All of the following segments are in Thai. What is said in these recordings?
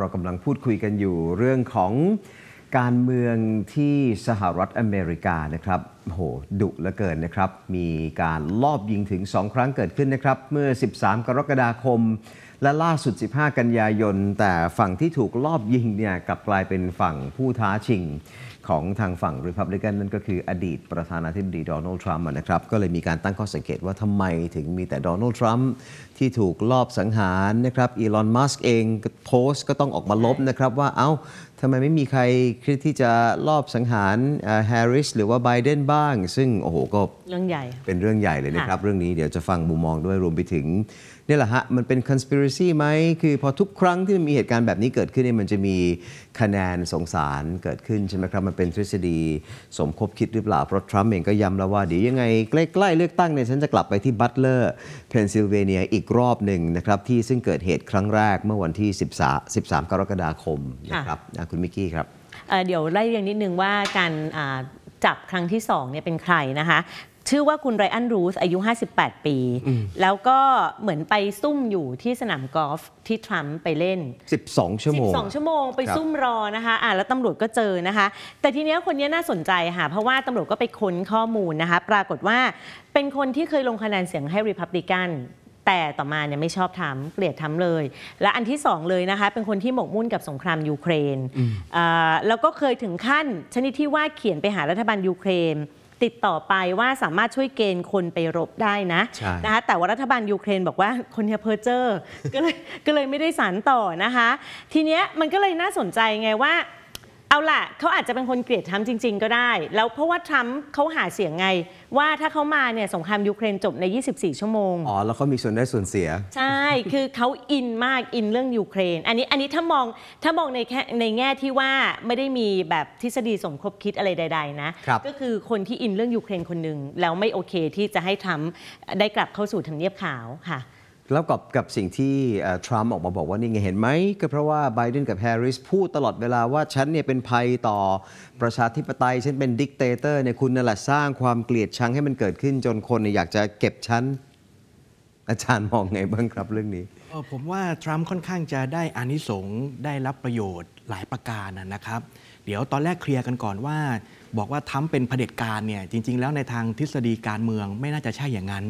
เรากำลังพูดคุยกันอยู่เรื่องของการเมืองที่สหรัฐอเมริกานะครับ โหดุเหลือเกินนะครับ มีการลอบยิงถึง 2 ครั้งเกิดขึ้นนะครับเมื่อ 13 กรกฎาคมและล่าสุด 15 กันยายน แต่ฝั่งที่ถูกลอบยิงเนี่ยกลับกลายเป็นฝั่งผู้ท้าชิงของทางฝั่งริพับลิกันนั่นก็คืออดีตประธานาธิบดีโดนัลด์ทรัมป์นะครับก็เลยมีการตั้งข้อสังเกตว่าทำไมถึงมีแต่โดนัลด์ทรัมป์ที่ถูกลอบสังหารนะครับอีลอนมัสก์เองโพสต์ก็ต้องออกมาลบนะครับว่าเอา้าทำไมไม่มีใครคิดที่จะลอบสังหารแฮร์ริสหรือว่าไบเดนบ้าง ซึ่ง โอ้โหก็เรื่องใหญ่ เป็นเรื่องใหญ่เลยนะครับเรื่องนี้เดี๋ยวจะฟังมุมมองด้วยรวมไปถึงนี่แหละฮะ มันเป็น conspiracy ไหม คือพอทุกครั้งที่มีเหตุการณ์แบบนี้เกิดขึ้นเนี่ยมันจะมีคะแนนสงสารเกิดขึ้นใช่ไหมครับ มันเป็นทฤษฎีสมคบคิดหรือเปล่า เพราะทรัมป์เองก็ย้ำแล้วว่าเดี๋ยวยังไง ใกล้ๆเลือกตั้งเนี่ยฉันจะกลับไปที่บัตเลอร์เพนซิลเวเนียอีกรอบหนึ่งนะครับ ที่ซึ่งเกิดเหตุครั้งแรกเมื่อวันที่ 13 13กรกฎาคมนะครับคุณมิกกี้ครับเดี๋ยวไล่เรียงนิดนึงว่าการจับครั้งที่2เนี่ยเป็นใครนะคะชื่อว่าคุณไรอันรูสอายุ 58 ปี แล้วก็เหมือนไปซุ่มอยู่ที่สนามกอล์ฟที่ทรัมป์ไปเล่น 12 ชั่วโมง 12 ชั่วโมงไปซุ่มรอนะคะอ่าแล้วตำรวจก็เจอนะคะแต่ทีเนี้ยคนนี้น่าสนใจค่ะเพราะว่าตำรวจก็ไปค้นข้อมูลนะคะปรากฏว่าเป็นคนที่เคยลงคะแนนเสียงให้ริพับลิกันแต่ต่อมาเนี่ยไม่ชอบทำเกลียดทำเลย และอันที่สองเลยนะคะเป็นคนที่หมกมุ่นกับสงครามยูเครนแล้วก็เคยถึงขั้น ชนิดที่ว่าเขียนไปหารัฐบาลยูเครนติดต่อไปว่าสามารถช่วยเกณฑ์คนไปรบได้นะนะคะแต่ว่ารัฐบาลยูเครน บอกว่าคนเนี้ยเพอเจอร์ก็เลยก็เลยไม่ได้สารต่อนะคะ ทีเนี้ยมันก็เลยน่าสนใจไงว่าเอาล่ะเขาอาจจะเป็นคนเกลียดทรัมป์จริงๆ ก็ได้ แล้วเพราะว่าทรัมป์เขาหาเสียงไง ว่าถ้าเขามาเนี่ยสงครามยูเครนจบใน 24 ชั่วโมง อ๋อแล้วเขามีส่วนได้ส่วนเสีย ใช่คือเขาอินมากอินเรื่องยูเครน อันนี้อันนี้ถ้ามองถ้ามองในแค่ในแง่ที่ว่าไม่ได้มีแบบทฤษฎีสมคบคิดอะไรใดๆนะก็คือคนที่อินเรื่องยูเครนคนหนึ่งแล้วไม่โอเคที่จะให้ทรัมป์ได้กลับเข้าสู่ทำเนียบขาวค่ะแล้วกับกับสิ่งที่ทรัมป์ออกมาบอกว่านี่ไงเห็นไหมก็เพราะว่าไบเดนกับแฮร์ริสพูดตลอดเวลาว่าฉันเนี่ยเป็นภัยต่อประชาธิปไตยฉันเป็นดิกเตเตอร์เนี่ยคุณนั่นแหละสร้างความเกลียดชังให้มันเกิดขึ้น จนคนอยากจะเก็บฉัน อาจารย์มองไงบ้างครับเรื่องนี้ ผมว่าทรัมป์ค่อนข้างจะได้อานิสงส์ได้รับประโยชน์หลายประการนะครับเดี๋ยวตอนแรกเคลียร์กันก่อนว่าบอกว่าทั้มเป็นเผด็จการเนี่ยจริง ๆ แล้วในทางทฤษฎีการเมืองไม่น่าจะใช่อย่างนั้น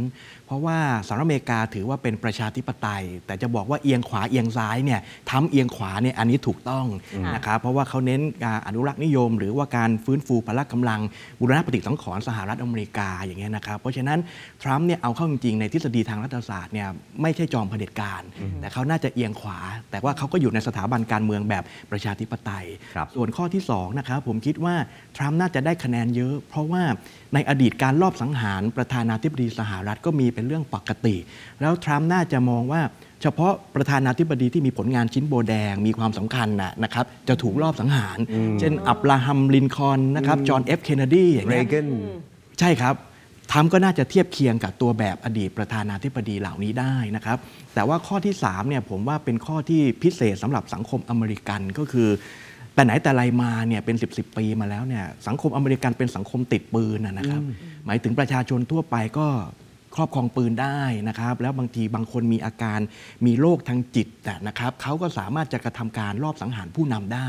เพราะว่าสหรัฐอเมริกาถือว่าเป็นประชาธิปไตย แต่จะบอกว่าเอียงขวาเอียงซ้ายเนี่ยทัมเอียงขวาเนี่ยอันนี้ถูกต้องนะครับเพราะว่าเขาเน้นอนุรักษ์นิยม หรือว่าการฟื้นฟูพละกำลังบุรณะปฏิสังขรณ์สหรัฐอเมริกาอย่างเงี้ยนะครับเพราะฉะนั้นทรัมป์เนี่ยเอาเข้าจริงๆในทฤษฎีทางรัฐศาสตร์เนี่ยไม่ใช่จอมเผด็จการแต่เขาน่าจะเอียงขวา แต่ว่าเขาก็อยู่ในสถาบันการเมืองแบบประชาธิปไตยส่วนข้อที่2นะครับผมคิดว่าทรัมป์น่าจะได้คะแนนเยอะเพราะว่าในอดีตการรอบสังหาร ประธานาธิบดีสหรัฐก็มีเป็นเรื่องปกติ แล้วทรัมป์น่าจะมองว่าเฉพาะประธานาธิบดีที่มีผลงานชิ้นโบแดงมีความสำคัญนะนะครับจะถูกรอบสังหาร เช่น อับราฮัมลินคอนนะครับจอห์นเอฟเคนเนดีอย่างเงี้ยใช่ครับ ทรัมป์ก็น่าจะเทียบเคียงกับตัวแบบอดีตประธานาธิบดีเหล่านี้ได้นะครับ แต่ว่าข้อที่3เนี่ยผมว่าเป็นข้อที่พิเศษสำหรับสังคมอเมริกันก็คือแต่ไหนแต่ไรมาเนี่ยเป็นสิบสิบปีมาแล้วเนี่ยสังคมอเมริกันเป็นสังคมติดปืนนะครับ หมายถึงประชาชนทั่วไปก็ครอบครองปืนได้นะครับ แล้วบางทีบางคนมีอาการมีโรคทางจิต แต่นะครับเขาก็สามารถจะกระทำการรอบสังหารผู้นำได้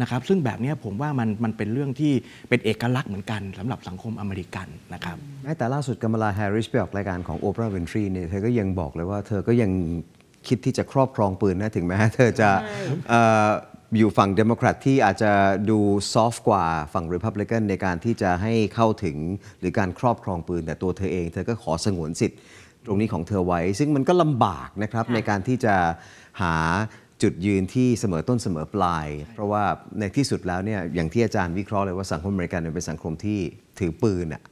นะครับ ซึ่งแบบนี้ผมว่ามันมันเป็นเรื่องที่เป็นเอกลักษณ์เหมือนกัน สำหรับสังคมอเมริกันนะครับแม้แต่ล่าสุดกัมลาแฮร์ริสไปออกรายการของโอปราห์วินทรีเนี่ยเธอก็ยังบอกเลยว่าเธอก็ยังคิดที่จะครอบครองปืนนะถึงแม้ เธอจะอยู่ฝั่งเดโมแครตที่อาจจะดูซอฟต์กว่าฝั่งริพับลิกันในการที่จะให้เข้าถึงหรือการครอบครองปืนแต่ตัวเธอเอง เธอก็ขอสงวนสิทธิ์ตรงนี้ของเธอไว้ ซึ่งมันก็ลำบากนะครับในการที่จะหาจุดยืนที่เสมอต้นเสมอปลาย เพราะว่าในที่สุดแล้วเนี่ยอย่างที่อาจารย์วิเคราะห์เลยว่าสังคมอเมริกันเป็นสังคมที่ถือปืนอ่ะ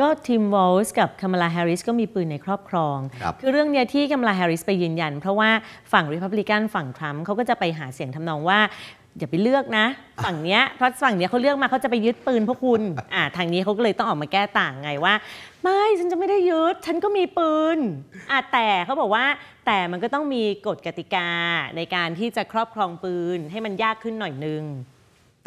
ก็ทีมวอลส์กับคามาลาแฮริสก็มีปืนในครอบครองคคือเรื่องเนี้ยที่คามาลาแฮริสไปยืนยัน เพราะว่าฝั่งริพับลิกันฝั่งทรัมป์เขาก็จะไปหาเสียงทำนองว่าอย่าไปเลือกนะ ฝั่งเนี้ย เพราะฝั่งเนี้ยเขาเลือกมาเขาจะไปยึดปืนพวกคุณอ่าทางนี้เขาก็เลยต้องออกมาแก้ต่างไงว่า ไม่ฉันจะไม่ได้ยึดฉันก็มีปืนอ่าแต่เขาบอกว่าแต่มันก็ต้องมีกฎกติกาในการที่จะครอบครองปืนให้มันยากขึ้นหน่อยนึง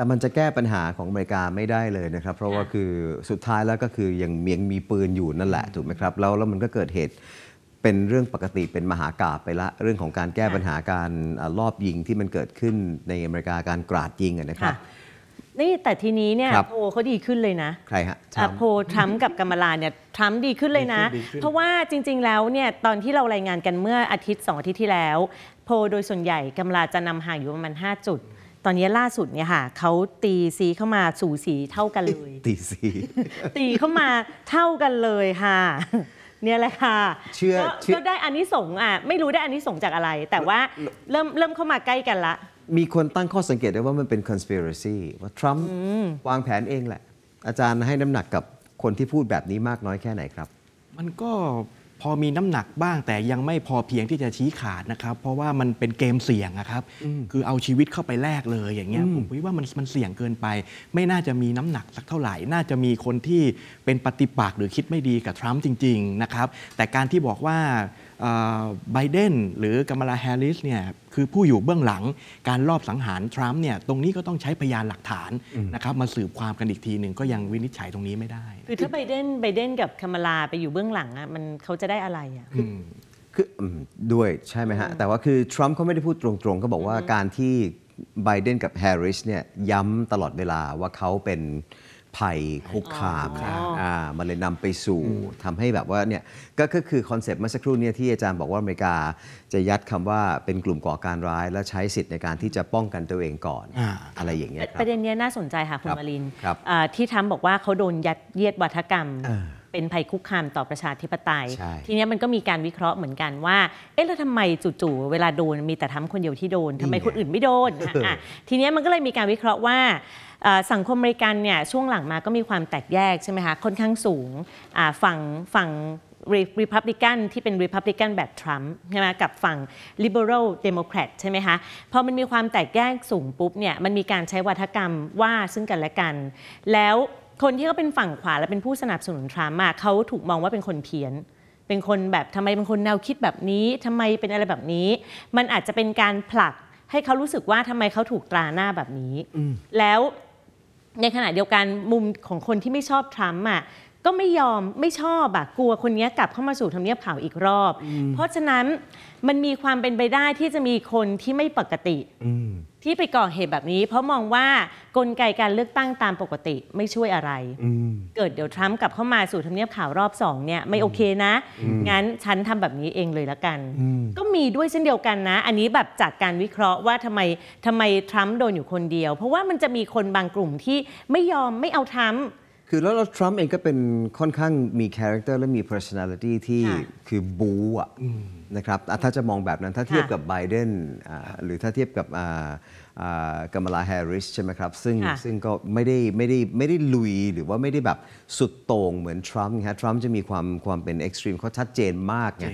แต่มันจะแก้ปัญหาของอเมริกาไม่ได้เลยนะครับ เพราะว่าคือสุดท้ายแล้วก็คือยังเมียงมีปืนอยู่นั่นแหละถูกไหมครับแล้วแล้วมันก็เกิดเหตุเป็นเรื่องปกติเป็นมหากาบไปละเรื่องของการแก้ปัญหาการลอบยิงที่มันเกิดขึ้นในอเมริกาการกราดยิงนะครับนี่แต่ทีนี้เนี่ยโพเขาดีขึ้นเลยนะใครฮะโพทรัมป์กับกัมลาเนี่ยทรัมป์ดีขึ้นเลยนะ เพราะว่าจริงๆแล้วเนี่ยตอนที่เรารายงานกันเมื่ออาทิตย์สองอาทิตย์ที่แล้วโพโดยส่วนใหญ่กัมลาจะนำห่างอยู่ประมาณ5จุดตอนนี้ล่าสุดเนี่ยค่ะเขาตีซีเข้ามาสู่สีเท่ากันเลย ตีซีตีเข้ามาเท่ากันเลยค่ะ เนี่ยแหละค่ะ เชื่อก็ได้อันนี้สงอ่ะไม่รู้ได้อันนี้สงจากอะไร แต่ว่าเริ่มเริ่มเข้ามาใกล้กันละมีคนตั้งข้อสังเกตได้ว่ามันเป็น conspiracy ว่าทรัมป์วางแผนเองแหละ อาจารย์ให้น้ำหนักกับคนที่พูดแบบนี้มากน้อยแค่ไหนครับ มันก็พอมีน้ำหนักบ้างแต่ยังไม่พอเพียงที่จะชี้ขาดนะครับเพราะว่ามันเป็นเกมเสี่ยงนะครับคือเอาชีวิตเข้าไปแลกเลยอย่างเงี้ยผมคิดว่ามันมันเสี่ยงเกินไป ไม่น่าจะมีน้ำหนักสักเท่าไหร่น่าจะมีคนที่เป็นปฏิปักษ์หรือคิดไม่ดีกับทรัมป์จริงๆนะครับแต่การที่บอกว่าไบเดนหรือกัมาลาแฮร์ริสเนี่ยคือผู้อยู่เบื้องหลังการลอบสังหารทรัมป์เนี่ยตรงนี้ก็ต้องใช้พยานหลักฐานนะครับมาสืบความกันอีกทีหนึ่งก็ยังวินิจฉัยตรงนี้ไม่ได้คือถ้าไบเดนไบเดนกับกัมาลาไปอยู่เบื้องหลังอ่ะมันเขาจะได้อะไรอ่ะคือด้วยใช่ไหมฮะ แต่ว่าคือทรัมป์เขาไม่ได้พูดตรงๆเขาบอกว่าการที่ไบเดนกับแฮร์ริสเนี่ยย้ำตลอดเวลาว่าเขาเป็นภัยคุกคามอ่ามันเลยนำไปสู่ทำให้แบบว่าเนี่ย ก็คือคอนเซปต์เมื่อสักครู่เนี่ยที่อาจารย์บอกว่าอเมริกาจะยัดคำว่าเป็นกลุ่มก่อการร้าย และใช้สิทธิ์ในการที่จะป้องกันตัวเองก่อน อะไรอย่างเงี้ยประเด็นนี้น่าสนใจค่ะคุณมารินที่ทำบอกว่าเขาโดนยัดเยียดวัฒกรรมเป็นภัยคุกคามต่อประชาธิปไตย ทีนี้มันก็มีการวิเคราะห์เหมือนกันว่า เอ๊ะ แล้วทำไมจู่ๆ เวลาโดนมีแต่ทั้งคนเดียวที่โดน ทำไมคนอื่นไม่โดน ทีนี้มันก็เลยมีการวิเคราะห์ว่า สังคมอเมริกันเนี่ยช่วงหลังมาก็มีความแตกแยกใช่ไหมคะค่อนข้างสูงฝั่งฝั่งรีพับลิกันที่เป็นรีพับลิกันแบบทรัมป์ใช่ไหมกับฝั่งลิเบอรัลเดโมแครตใช่ไหมคะพอมันมีความแตกแยกสูงปุ๊บเนี่ยมันมีการใช้วัฒกรรมว่าซึ่งกันและกันแล้วคนที่เขาเป็นฝั่งขวาและเป็นผู้สนับสนุนทรัมป์เขาถูกมองว่าเป็นคนเพี้ยน เป็นคนแบบทำไมเป็นคนแนวคิดแบบนี้ทำไมเป็นอะไรแบบนี้ มันอาจจะเป็นการผลักให้เขารู้สึกว่าทำไมเขาถูกตราหน้าแบบนี้ แล้วในขณะเดียวกันมุมของคนที่ไม่ชอบทรัมป์อ่ะ ก็ไม่ยอมไม่ชอบอะกลัวคนนี้กลับเข้ามาสู่ทำเนียบขาวอีกรอบ เพราะฉะนั้นมันมีความเป็นไปได้ที่จะมีคนที่ไม่ปกติที่ไปก่อเหตุแบบนี้ เพราะมองว่ากลไกการเลือกตั้งตามปกติไม่ช่วยอะไรเกิดเดี๋ยวทรัมป์กลับเข้ามาสู่ทำเนียบข่าวรอบสองเนี่ยไม่โอเคนะ งั้น ฉันทำแบบนี้เองเลยละกัน ก็มีด้วยเช่นเดียวกันนะ อันนี้แบบจากการวิเคราะห์ว่าทำไมทำไมทรัมป์โดนอยู่คนเดียว เพราะว่ามันจะมีคนบางกลุ่มที่ไม่ยอมไม่เอาทรัมป์คือแล้วทรัมป์เองก็เป็นค่อนข้างมีคาแรคเตอร์และมี personality ที่คือบู๊อะนะครับ ถ้าจะมองแบบนั้นถ้าเทียบกับไบเดนหรือถ้าเทียบกับกัมลาแฮริสใช่ไหมครับ ซึ่งซึ่งก็ไม่ได้ไม่ได้ไม่ได้ลุยหรือว่าไม่ได้แบบสุดโต่งเหมือนทรัมป์ฮะทรัมป์จะมีความความเป็นเอ็กซ์ตรีมเขาชัดเจนมากไง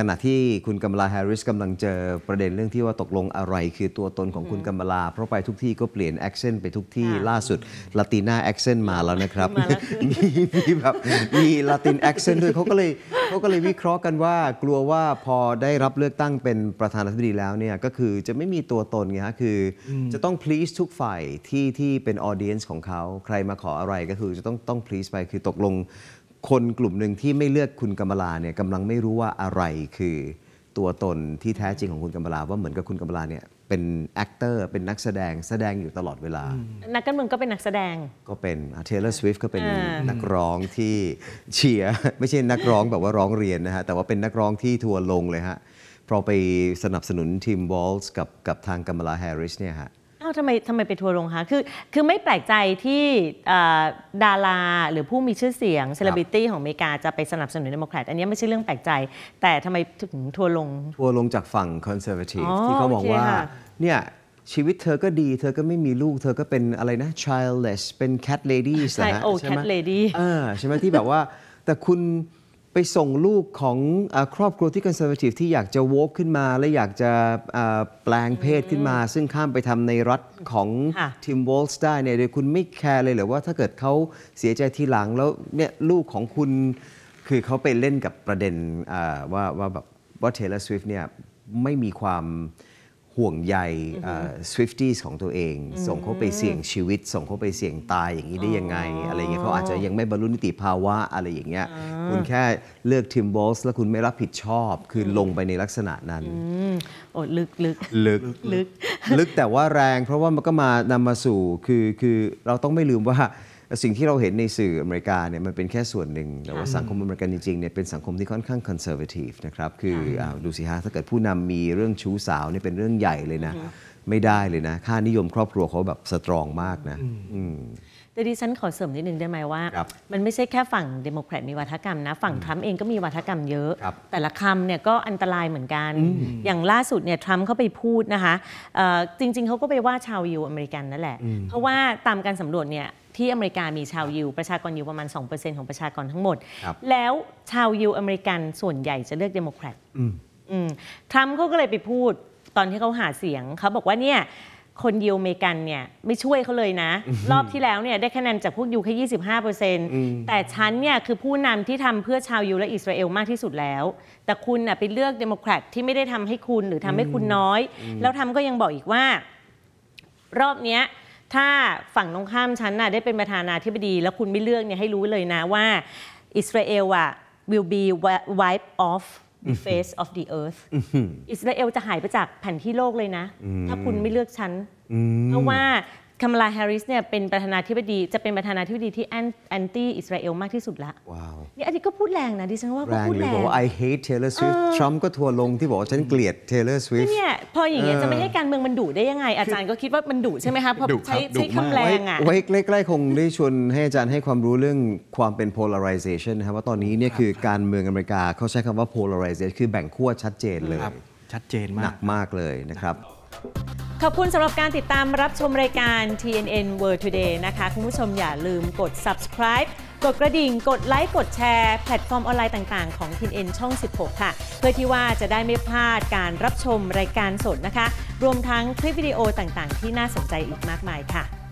ขณะที่คุณกัมลาแฮริสกำลังเจอประเด็นเรื่องที่ว่าตกลงอะไร คือตัวตนของคุณกัมลา เพราะไปทุกที่ก็เปลี่ยนแอคเซนต์ไปทุกที่ล่าสุดลาติน่าแอคเซนต์มาแล้วนะครับมีมีแบบมีลาตินแอคเซนต์ด้วยเขาก็เลยเขาก็เลยวิเคราะห์กันว่ากลัวว่าพอได้รับเลือกตั้งเป็นประธานาธิบดีแล้วเนี่ยก็คือจะไม่มีตัวตนไงฮะคือจะต้อง please ทุกฝ่ายที่ที่เป็นออเดียนส์ของเขา ใครมาขออะไรก็คือจะต้องต้อง please ไปคือตกลงคนกลุ่มหนึ่งที่ไม่เลือกคุณกำมลาเนี่ยกำลังไม่รู้ว่าอะไรคือ ตัวตนที่แท้จริงของคุณกำมลาว่าเหมือนกับคุณกำมลาเนี่ยเป็นแอคเตอร์เป็นนักแสดงแสดงอยู่ตลอดเวลา นักการเมืองก็เป็นนักแสดง ก็เป็นเทเลอร์สวิฟต์ก็เป็นนักร้องที่ เชียร์ไม่ใช่นักร้องแบบว่าร้องเรียนนะฮะแต่ว่าเป็นนักร้องที่ทัวร์ลงเลยฮะพราไปสนับสนุนทีมวอลส์กับกับทางกัมลาแฮร์ริสเนี่ยฮะเอ้าทำไมทำไมไปทัวร์ลงคะคือคือไม่แปลกใจที่ดาราหรือผู้มีชื่อเสียงเซเลบริตี้ของอเมริกาจะไปสนับสนุนเดโมแครต อันนี้ไม่ใช่เรื่องแปลกใจแต่ทำไมถึงทัวร์ลง ทัวร์ลงจากฝั่งคอนเซอร์เวทีฟที่เขาบอกว่า เนี่ย ชีวิตเธอก็ดี เธอก็ไม่มีลูกเธอก็เป็นอะไรนะ childless เป็น cat lady ใช่ไหมใช่ไหมเออใช่ไหมที่แบบว่าแต่คุณไปส่งลูกของอครอบครัวที่คอนเซอร์วทีฟที่อยากจะโวกขึ้นมาและอยากจะแปลงเพศขึ้นมา ซึ่งข้ามไปทำในรัฐของทิมวอลส์ได้เนี่ยโดยคุณไม่แคร์เลยหรือว่าถ้าเกิดเขาเสียใจทีหลังแล้วเนี่ยลูกของคุณคือเขาไปเล่นกับประเด็นว่า ว่าแบบว่าเทเลสวิฟเนี่ยไม่มีความห่วงใยสวิฟตี้ของตัวเอง ส่งเขาไปเสี่ยงชีวิต ส่งเขาไปเสี่ยงตายอย่างนี้ได้ยังไงอะไรเงี้ยเขาอาจจะยังไม่บรรลุนิติภาวะอะไรอย่างเงี้ยคุณแค่เลือกทิมบอสแล้วคุณไม่รับผิดชอบ คือลงไปในลักษณะนั้นอ้ลึกลึกลึกลึก ลึกแต่ว่าแรง เพราะว่ามันก็มานำมาสู่คือคือเราต้องไม่ลืมว่า สิ่งที่เราเห็นในสื่ออเมริกาเนี่ยมันเป็นแค่ส่วนหนึ่ง แต่ว่าสังคมอเมริกันจริงๆเนี่ยเป็นสังคมที่ค่อนข้างคอนเซอร์เวทีฟนะครับคืออดูสิฮะถ้าเกิดผู้นำมีเรื่องชู้สาวเนี่ยเป็นเรื่องใหญ่เลยนะไม่ได้เลยนะ ค่านิยมครอบครัวเขาแบบสตรองมากนะแต่ดิฉันขอเสริมนิดนึงได้ไหมว่ามันไม่ใช่แค่ฝั่งเดโมแครตมีวัฒกรรมนะ ฝั่งทรัมป์เองก็มีวัฒกรรมเยอะ แต่ละคำเนี่ยก็อันตรายเหมือนกันอย่างล่าสุดเนี่ยทรัมป์เขาไปพูดนะคะจริงๆเขาก็ไปว่าชาวยิวอเมริกันนั่นแหละเพราะว่าตามการสำรวจเนี่ยที่อเมริกามีชาวยิวประชากรยิวประมาณ 2%ของประชากรทั้งหมด แล้วชาวยิวอเมริกันส่วนใหญ่จะเลือกเดโมแครตทรัมป์เขาก็เลยไปพูดตอนที่เขาหาเสียงเขาบอกว่าเนี่ยคนยิวเมกันเนี่ยไม่ช่วยเขาเลยนะ รอบที่แล้วเนี่ยได้คะแนนจากพวกยูแค่ยี่สิบห้าเปอร์เซ็นต์แต่ฉันเนี่ยคือผู้นำที่ทำเพื่อชาวยูและอิสราเอลมากที่สุดแล้ว แต่คุณน่ะไปเลือกเดโมแครตที่ไม่ได้ทำให้คุณหรือทำให้คุณน้อย แล้วทำก็ยังบอกอีกว่า รอบเนี้ย ถ้าฝั่งตรงข้ามฉันน่ะได้เป็นประธานาธิบดี แล้วคุณไม่เลือกเนี่ยให้รู้เลยนะว่าอิสราเอลอ่ะ will be wipe off The face of the earth อิสราเอลจะหายไปจากแผ่นที่โลกเลยนะ ถ้าคุณไม่เลือกฉัน เพราะว่าคามาลาแฮร์ริสเนี่ยเป็นประธานาธิบดีจะเป็นประธานาธิบดีที่แอนตี้อิสราเอลมากที่สุดละ ว้าวนี่อันนี้ก็พูดแรงนะดิฉันว่าก็แรงพูดหรือแรบองกว่า I hate Taylor Swift ทรัมป์ก็ทัวร์ลงที่บอกว่าฉันเกลียด Taylor Swift เนี่ยพออย่างเงี้ยจะไม่ให้การเมืองมันดุได้ยังไง อาจารย์ก็คิดว่ามันดุใช่ไหมคะเพราะใช้ใช้คำแรงอ่ะไว้ใกล้ๆคงได้ชวนให้อาจารย์ให้ความรู้เรื่องความเป็น polarization นะครับว่าตอนนี้เนี่ยคือการเมืองอเมริกาเขาใช้คำว่า polarization คือแบ่งขั้วชัดเจนเลยชัดเจนมากหนักมากเลยนะครับขอบคุณสำหรับการติดตามรับชมรายการ TNN World Today นะคะคุณผู้ชมอย่าลืมกด subscribe กดกระดิ่ง กดไลค์ กดแชร์แพลตฟอร์มออนไลน์ต่างๆของ TNN ช่อง 16 ค่ะ เพื่อที่ว่าจะได้ไม่พลาดการรับชมรายการสดนะคะ รวมทั้งคลิปวิดีโอต่างๆ ที่น่าสนใจอีกมากมายค่ะ